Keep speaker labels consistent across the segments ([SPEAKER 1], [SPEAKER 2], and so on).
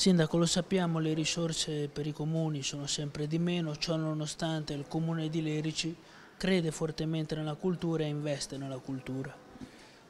[SPEAKER 1] Sindaco, lo sappiamo, le risorse per i comuni sono sempre di meno, ciò nonostante il comune di Lerici crede fortemente nella cultura e investe nella cultura.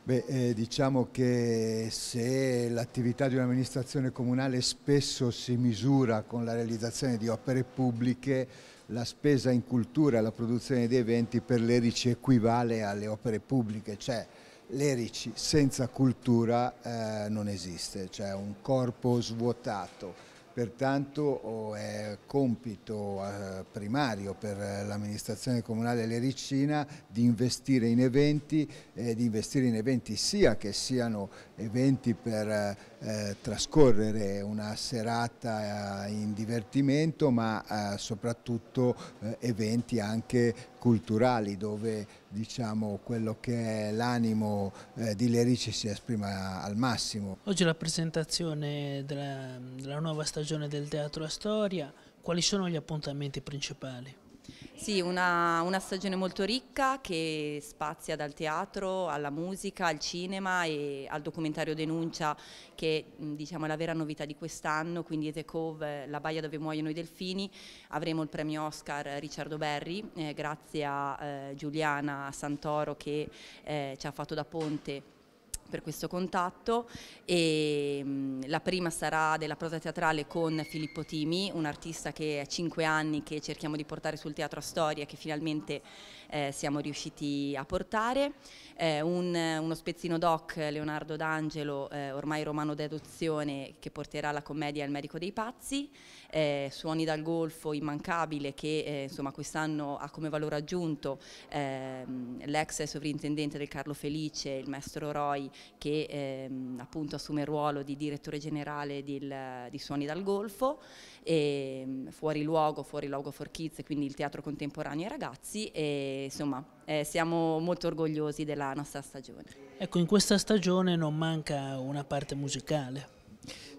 [SPEAKER 2] Beh, eh, diciamo che se l'attività di un'amministrazione comunale spesso si misura con la realizzazione di opere pubbliche, la spesa in cultura e la produzione di eventi per l'Erici equivale alle opere pubbliche, cioè Lerici senza cultura eh, non esiste, cioè un corpo svuotato, pertanto è compito eh, primario per l'amministrazione comunale lericina di investire in eventi, eh, di investire in eventi sia che siano eventi per eh, eh, trascorrere una serata eh, in divertimento ma eh, soprattutto eh, eventi anche culturali dove diciamo, quello che è l'animo eh, di Lerici si esprima al massimo.
[SPEAKER 1] Oggi la presentazione della, della nuova stagione del Teatro Astoria, quali sono gli appuntamenti principali?
[SPEAKER 3] Sì, una, una, stagione molto ricca che spazia dal teatro alla musica, al cinema e al documentario Denuncia che diciamo, è la vera novità di quest'anno, quindi The Cove, La baia dove muoiono i delfini. Avremo il premio Oscar Ricciardo Berri, eh, grazie a eh, Giuliana Santoro che eh, ci ha fatto da ponte per questo contatto e mm, la prima sarà della prosa teatrale con Filippo Timi, un artista che è cinque anni che cerchiamo di portare sul teatro a storia che finalmente eh, siamo riusciti a portare, eh, un, uno spezzino doc Leonardo D'Angelo, eh, ormai romano d'adozione che porterà la commedia Il medico dei pazzi, eh, Suoni dal golfo immancabile che eh, insomma quest'anno ha come valore aggiunto ehm, l'ex sovrintendente del Carlo Felice, il maestro Roy che ehm, appunto assume il ruolo di direttore generale di, di Suoni dal Golfo, e, ehm, fuori luogo, fuori luogo for kids, quindi il teatro contemporaneo ai ragazzi e insomma eh, siamo molto orgogliosi della nostra stagione.
[SPEAKER 1] Ecco, in questa stagione non manca una parte musicale.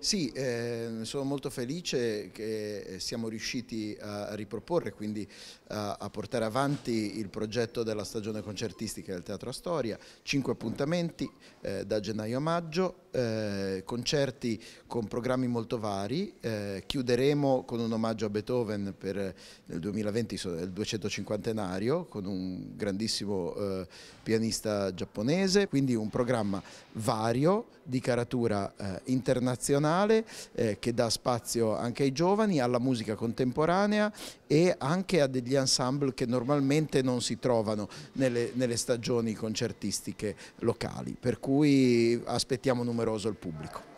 [SPEAKER 4] Sì, eh, sono molto felice che eh, siamo riusciti a riproporre, quindi a, a, portare avanti il progetto della stagione concertistica del Teatro Storia, cinque appuntamenti eh, da gennaio a maggio, eh, concerti con programmi molto vari, eh, chiuderemo con un omaggio a Beethoven per nel eh, 2020 il 250enario con un grandissimo pianista giapponese, quindi un programma vario di caratura internazionale nazionale eh, che dà spazio anche ai giovani, alla musica contemporanea e anche a degli ensemble che normalmente non si trovano nelle, nelle stagioni concertistiche locali, per cui aspettiamo numeroso il pubblico.